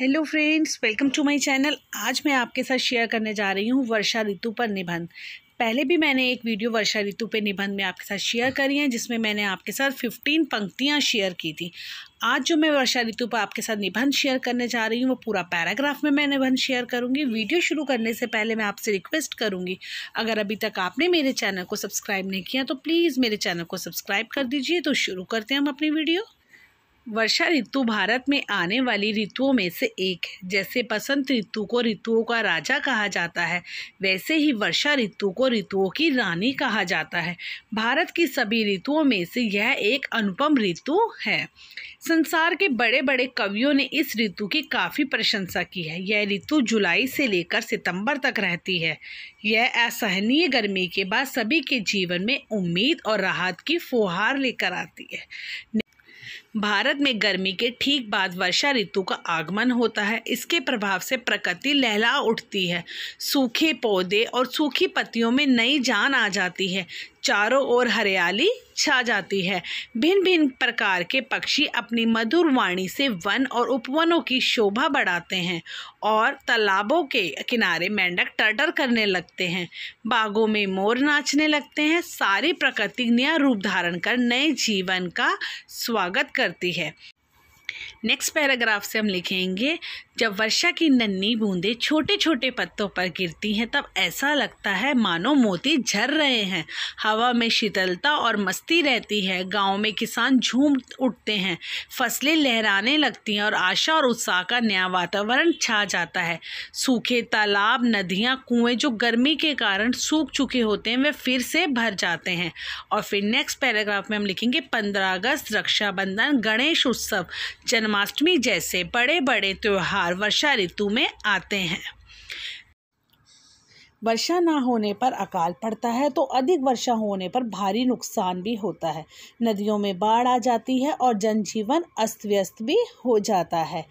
hello friends welcome to my channel आज मैं आपके साथ शेयर करने जा रही हूँ वर्षा ऋतु पर निबंध पहले भी मैंने एक वीडियो वर्षा ऋतु पर निबंध में आपके साथ शेयर करी है जिसमें मैंने आपके साथ फिफ्टीन पंक्तियाँ शेयर की थी आज जो मैं वर्षा ऋतु पर आपके साथ निबंध शेयर करने जा रही हूँ वो पूरा पैराग्राफ में मैं निबंध शेयर करूँगी वीडियो शुरू करने से पहले मैं आपसे रिक्वेस्ट करूँगी अगर अभी तक आपने मेरे चैनल को सब्सक्राइब नहीं किया तो प्लीज़ मेरे चैनल को सब्सक्राइब कर दीजिए तो शुरू करते हैं हम अपनी वीडियो वर्षा ऋतु भारत में आने वाली ऋतुओं में से एक है जैसे बसंत ऋतु को ऋतुओं का राजा कहा जाता है वैसे ही वर्षा ऋतु को ऋतुओं की रानी कहा जाता है भारत की सभी ऋतुओं में से यह एक अनुपम ऋतु है संसार के बड़े बड़े कवियों ने इस ऋतु की काफ़ी प्रशंसा की है यह ऋतु जुलाई से लेकर सितंबर तक रहती है यह असहनीय गर्मी के बाद सभी के जीवन में उम्मीद और राहत की फुहार लेकर आती है भारत में गर्मी के ठीक बाद वर्षा ऋतु का आगमन होता है इसके प्रभाव से प्रकृति लहला उठती है सूखे पौधे और सूखी पत्तियों में नई जान आ जाती है चारों ओर हरियाली छा जाती है भिन्न भिन्न प्रकार के पक्षी अपनी मधुर वाणी से वन और उपवनों की शोभा बढ़ाते हैं और तालाबों के किनारे मेंढक टर्टर करने लगते हैं बागों में मोर नाचने लगते हैं सारी प्रकृति नया रूप धारण कर नए जीवन का स्वागत करती है नेक्स्ट पैराग्राफ से हम लिखेंगे जब वर्षा की नन्नी बूंदें छोटे छोटे पत्तों पर गिरती हैं तब ऐसा लगता है मानो मोती झर रहे हैं हवा में शीतलता और मस्ती रहती है गांव में किसान झूम उठते हैं फसलें लहराने लगती हैं और आशा और उत्साह का नया वातावरण छा जाता है सूखे तालाब नदियाँ कुएँ जो गर्मी के कारण सूख चुके होते हैं वे फिर से भर जाते हैं और फिर नेक्स्ट पैराग्राफ में हम लिखेंगे पंद्रह अगस्त रक्षाबंधन गणेश उत्सव जन्माष्टमी जैसे बड़े बड़े त्यौहार वर्षा ऋतु में आते हैं वर्षा ना होने पर अकाल पड़ता है तो अधिक वर्षा होने पर भारी नुकसान भी होता है नदियों में बाढ़ आ जाती है और जनजीवन अस्त व्यस्त भी हो जाता है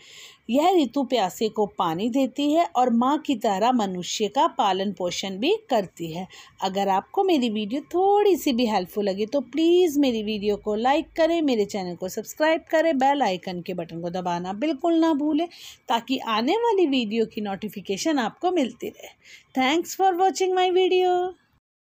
यह ऋतु प्यासे को पानी देती है और माँ की तरह मनुष्य का पालन पोषण भी करती है अगर आपको मेरी वीडियो थोड़ी सी भी हेल्पफुल लगी तो प्लीज़ मेरी वीडियो को लाइक करें मेरे चैनल को सब्सक्राइब करें बेल आइकन के बटन को दबाना बिल्कुल ना भूलें ताकि आने वाली वीडियो की नोटिफिकेशन आपको मिलती रहे thanks for watching my video